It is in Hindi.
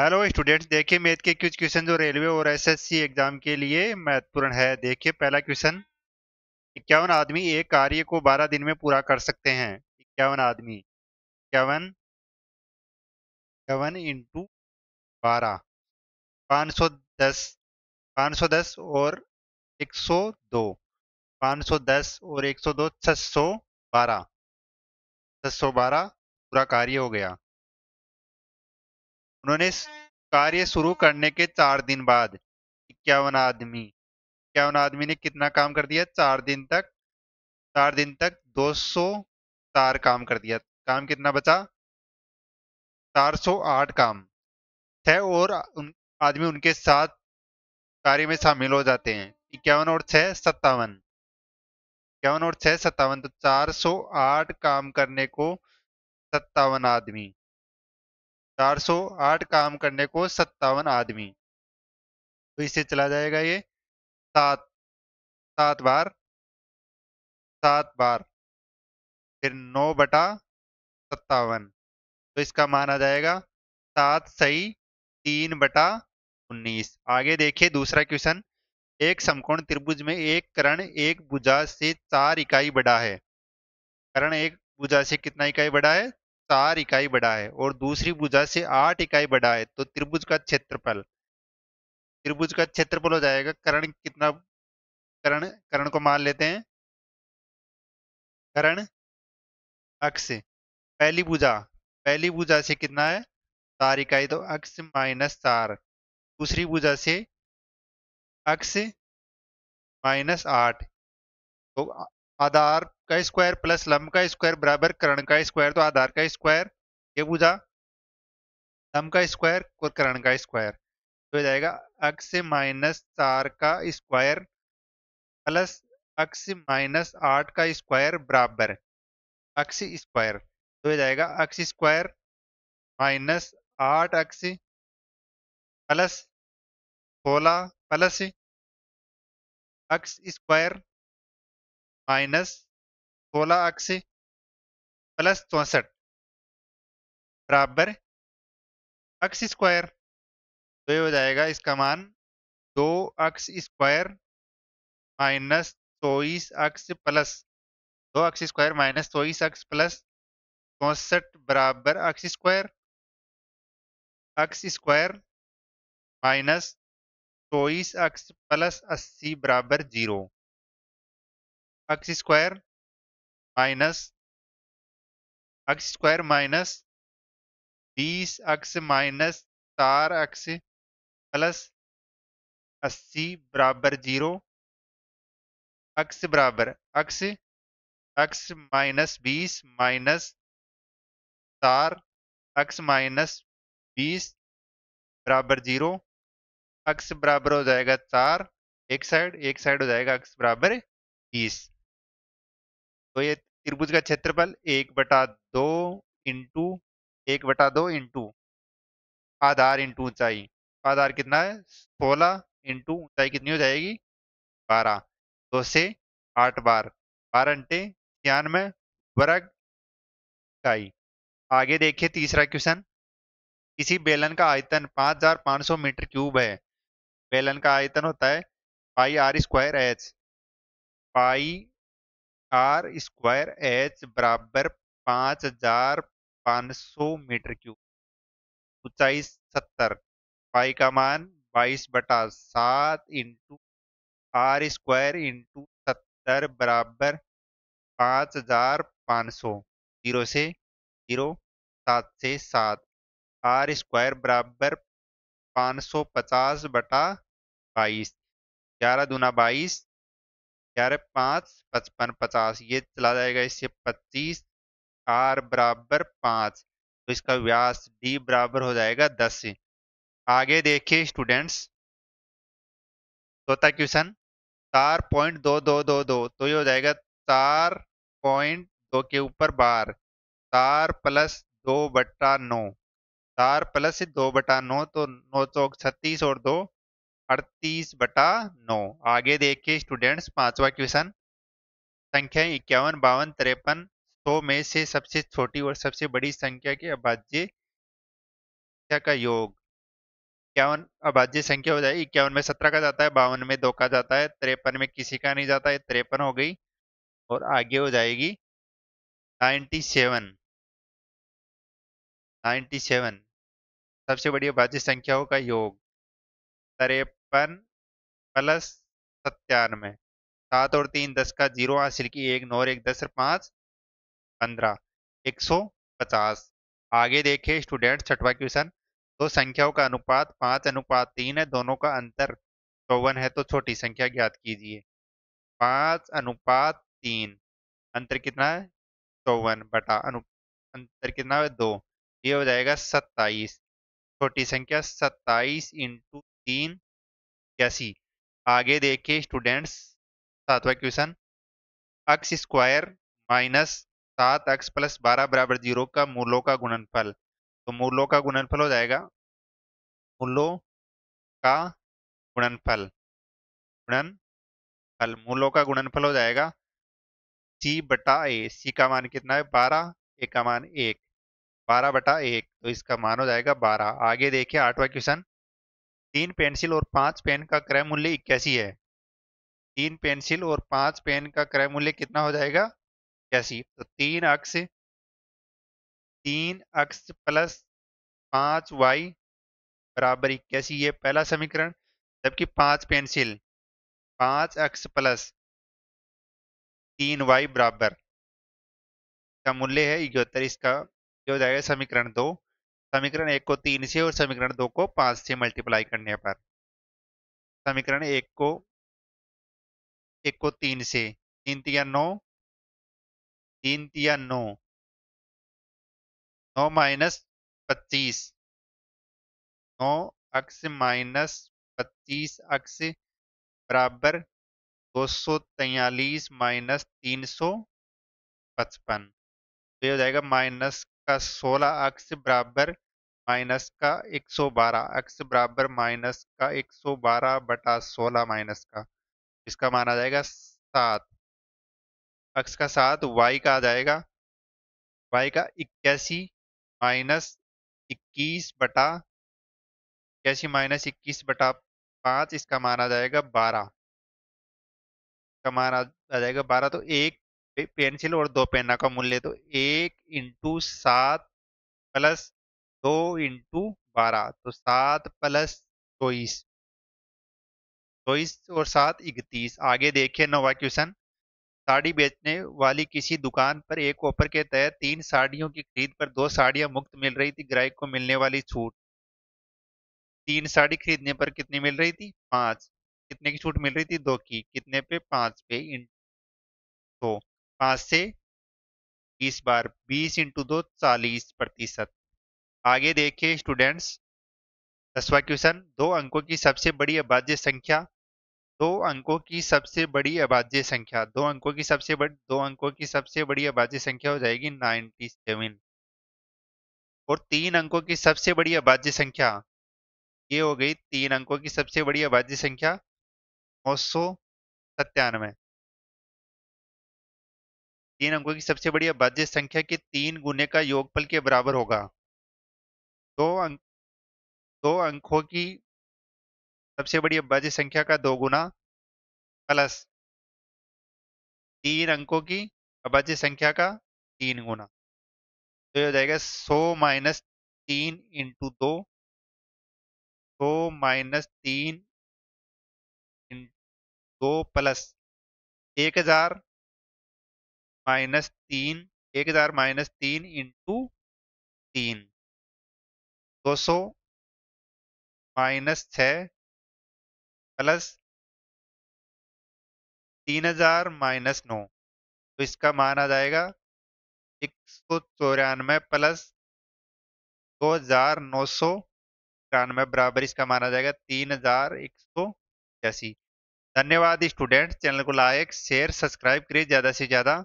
हेलो स्टूडेंट्स देखिए मैथ के कुछ क्वेश्चन जो रेलवे और एसएससी एग्जाम के लिए महत्वपूर्ण है देखिए पहला क्वेश्चन इक्यावन आदमी एक कार्य को बारह दिन में पूरा कर सकते हैं इक्यावन आदमी इक्यावन इक्यावन इंटू बारह पाँच सौ दस पाँच सौ दस और एक सौ दो पाँच सौ दस और एक सौ दो छः सौ बारह छः सौ बारह पूरा कार्य हो गया उन्होंने कार्य शुरू करने के चार दिन बाद इक्यावन आदमी इक्यावन आदमी ने कितना काम कर दिया चार दिन तक चार दिन तक दो सौ तार काम कर दिया काम कितना बचा चार सौ आठ काम छह और उन, आदमी उनके साथ कार्य में शामिल हो जाते हैं इक्यावन और छह सत्तावन इक्यावन और छह सत्तावन तो चार सौ आठ काम करने को सत्तावन आदमी 408 काम करने को सत्तावन आदमी तो इससे चला जाएगा ये सात सात बार सात बार फिर नौ बटा सत्तावन तो इसका मान आ जाएगा सात सही तीन बटा उन्नीस आगे देखिए दूसरा क्वेश्चन एक समकोण त्रिभुज में एक करण एक भुजा से चार इकाई बड़ा है करण एक भुजा से कितना इकाई बड़ा है चार इकाई बड़ा है और दूसरी भुजा से आठ इकाई बड़ा है तो त्रिभुज का क्षेत्रफल त्रिभुज का क्षेत्रफल हो जाएगा करण कितना करण करण को मान लेते हैं करण अक्ष पहली भुजा पहली भुजा से कितना है चार इकाई तो अक्ष माइनस चार दूसरी भुजा से अक्ष माइनस आठ तो आधार का स्क्वायर प्लस लंब का स्क्वायर बराबर करण का स्क्वायर तो आधार का स्क्वायर ये पूछा लंब का स्क्वायर और करण का स्क्वायर तो हो जाएगा अक्स माइनस चार का स्क्वायर प्लस अक्स माइनस आठ का स्क्वायर बराबर अक्स स्क्वायर तो हो जाएगा अक्स स्क्वायर माइनस आठ अक्स प्लस सोलह प्लस अक्स स्क्वायर माइनस सोलह अक्स प्लस चौंसठ बराबर अक्स स्क्वायर तो ये हो जाएगा इसका मान दो अक्स स्क्वायर माइनस चौबीस अक्स प्लस दो अक्स स्क्वायर माइनस चौबीस अक्स प्लस चौंसठ बराबर x square x square minus चौबीस अक्स प्लस अस्सी बराबर zero x square minus x square minus बीस एक्स माइनस चार एक्स प्लस अस्सी बराबर जीरो एक्स बराबर एक्स एक्स माइनस बीस माइनस चार एक्स माइनस बीस बराबर जीरो एक्स बराबर हो जाएगा चार एक साइड एक साइड हो जाएगा एक्स बराबर बीस तो ये त्रिभुज का क्षेत्रफल एक बटा दो इंटू एक बटा दो इंटू आधार इंटू ऊंचाई आधार कितना है सोलह इंटू ऊंचाई कितनी हो जाएगी बारह दो से आठ बार बारह अंटे छियानवे वर्ग इकाई आगे देखिए तीसरा क्वेश्चन किसी बेलन का आयतन हजार सौ मीटर क्यूब है बेलन का आयतन होता है pi r square h pi r square h बराबर पाँच हजार पाँच सौ मीटर क्यूब ऊंचाई सत्तर पाई का मान बाईस बटा सात इंटू आर स्क्वायर इंटू सत्तर बराबर पाँच हजार पाँच सौ जीरो से जीरो सात से सात आर स्क्वायर बराबर पाँच सौ पचास बटा बाईस ग्यारह दूना बाईस ग्यारह पाँच पचपन पचास ये चला जाएगा इससे पच्चीस आर बराबर पाँच तो इसका व्यास डी बराबर हो जाएगा दस से आगे देखिए स्टूडेंट्स चौथा क्वेश्चन चार पॉइंट दो दो दो दो तो ये हो जाएगा चार पॉइंट दो के ऊपर बार चार प्लस दो बटा नौ चार प्लस दो बटा नौ तो नौ चौक छत्तीस और दो अड़तीस बटा नौ आगे देखिए स्टूडेंट्स पांचवा क्वेश्चन संख्या इक्यावन बावन तिरपन सौ में से सबसे छोटी और सबसे बड़ी संख्या के अभाज्य संख्या का योग इक्यावन अभाज्य संख्या हो जाएगी इक्यावन में सत्रह का जाता है बावन में दो का जाता है तिरपन में किसी का नहीं जाता है तिरपन हो गई और आगे हो जाएगी नाइन्टी सेवन नाइन्टी सेवन सबसे बड़ी अभाज्य संख्याओं का योग तरेप छप्पन प्लस सत्तानवे सात और तीन दस का जीरो हासिल की एक नौ एक दस पाँच पंद्रह एक सौ पचास आगे देखे स्टूडेंट छठवा क्वेश्चन दो संख्याओं का अनुपात पाँच अनुपात तीन है दोनों का अंतर चौवन है तो छोटी संख्या ज्ञात कीजिए पाँच अनुपात तीन अंतर कितना है चौवन बटा अनु अंतर कितना है दो ये हो जाएगा सत्ताईस छोटी संख्या सत्ताईस इंटू तीन इक्यासी आगे देखिए स्टूडेंट्स सातवा क्वेश्चन एक्स स्क्वायर माइनस सात एक्स प्लस बारह बराबर जीरो का मूलों का गुणनफल तो मूलों का गुणनफल हो जाएगा मूलों का गुणनफल गुणनफल मूलों का गुणनफल हो जाएगा सी बटा ए सी का मान कितना है बारह ए का मान एक बारह बटा एक तो इसका मान हो जाएगा बारह आगे देखिए आठवां क्वेश्चन तीन पेंसिल और पांच पेन का क्रय मूल्य इक्यासी है तीन पेंसिल और पांच पेन का क्रय मूल्य कितना हो जाएगा इक्यासी तो तीन अक्ष तीन अक्ष प्लस पांच वाई बराबर इक्यासी ये पहला समीकरण जबकि पांच पेंसिल पांच अक्स प्लस तीन वाई बराबर का मूल्य है इकहत्तर इसका हो जाएगा समीकरण दो समीकरण एक को तीन से और समीकरण दो को पांच से मल्टीप्लाई करने पर समीकरण एक को एक को तीन से तीन तिया नौ तीन तिया नौ नौ माइनस पच्चीस नौ अक्स माइनस पच्चीस अक्स बराबर दो सौ तैयलीस माइनस तीन सौ पचपन तो ये हो जाएगा माइनस का 16 अक्स बराबर माइनस का 112 अक्स बराबर माइनस का 112 बटा 16 माइनस का इसका माना जाएगा सात अक्स का सात वाई का आ जाएगा वाई का इक्यासी माइनस इक्कीस बटा इक्यासी माइनस इक्कीस बटा पाँच इसका माना जाएगा बारह का माना आ जाएगा बारह तो एक पेंसिल और दो पेना का मूल्य तो एक इंटू सात प्लस दो इंटू बारह तो सात प्लस चौबीस चौबीस और सात इकतीस आगे देखिए नोवा क्वेश्चन साड़ी बेचने वाली किसी दुकान पर एक ऑफर के तहत तीन साड़ियों की खरीद पर दो साड़ियां मुक्त मिल रही थी ग्राहक को मिलने वाली छूट तीन साड़ी खरीदने पर कितनी मिल रही थी पांच कितने की छूट मिल रही थी दो की कितने पे पांच पे इन दो पांच से बीस बार बीस इंटू दो चालीस प्रतिशत आगे देखिए स्टूडेंट्स दसवा क्वेश्चन दो अंकों की सबसे बड़ी अभाज्य संख्या दो अंकों की सबसे बड़ी अभाज्य संख्या दो अंकों की सबसे बड़ी दो अंकों की सबसे बड़ी अभाज्य संख्या हो जाएगी नाइनटी सेवन और तीन अंकों की सबसे बड़ी अभाज्य संख्या ये हो गई तीन अंकों की सबसे बड़ी अभाज्य संख्या नौ सौ सत्तानवे तीन अंकों की सबसे बड़ी अभाज्य संख्या के तीन गुने का योगफल के बराबर होगा दो अंक दो अंकों की सबसे बड़ी अभाज्य संख्या का दो गुना प्लस तीन अंकों की अभाज्य संख्या का तीन गुना तो यह हो जाएगा सौ माइनस तीन इंटू दो सौ माइनस तीन दो प्लस एक हजार माइनस तीन एक हजार माइनस तीन इंटू तीन दो सौ माइनस छ प्लस तीन हजार माइनस नौ तो इसका मान आ जाएगा एक सौ चौरानवे प्लस दो हजार नौ सौ तिरानवे बराबर इसका मान आ जाएगा तीन हजार एक सौ छियासी धन्यवाद स्टूडेंट चैनल को लाइक शेयर सब्सक्राइब करिए ज़्यादा से ज़्यादा